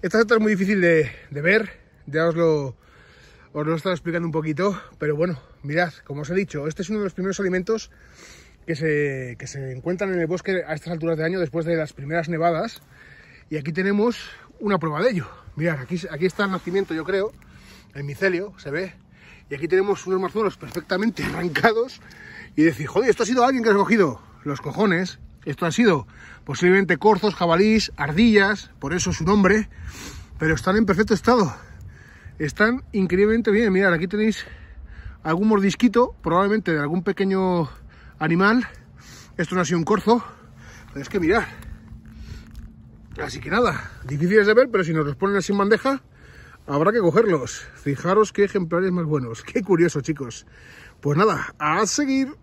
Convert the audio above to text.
Esta es muy difícil de, ver, ya os lo, he estado explicando un poquito, pero bueno, mirad, como os he dicho, este es uno de los primeros alimentos que se, encuentran en el bosque a estas alturas de año después de las primeras nevadas. Y aquí tenemos una prueba de ello. Mirad, aquí, aquí está el nacimiento, yo creo, el micelio, se ve. Y aquí tenemos unos marzuelos perfectamente arrancados y decir, joder, esto ha sido alguien que ha cogido los cojones esto ha sido posiblemente corzos, jabalís, ardillas, por eso su nombre, pero están en perfecto estado. Están increíblemente bien. Mirad, aquí tenéis algún mordisquito, probablemente de algún pequeño animal. Esto no ha sido un corzo, pero es que mirad. Así que nada, difíciles de ver, pero si nos los ponen así en bandeja, habrá que cogerlos. Fijaros qué ejemplares más buenos. Qué curioso, chicos. Pues nada, a seguir.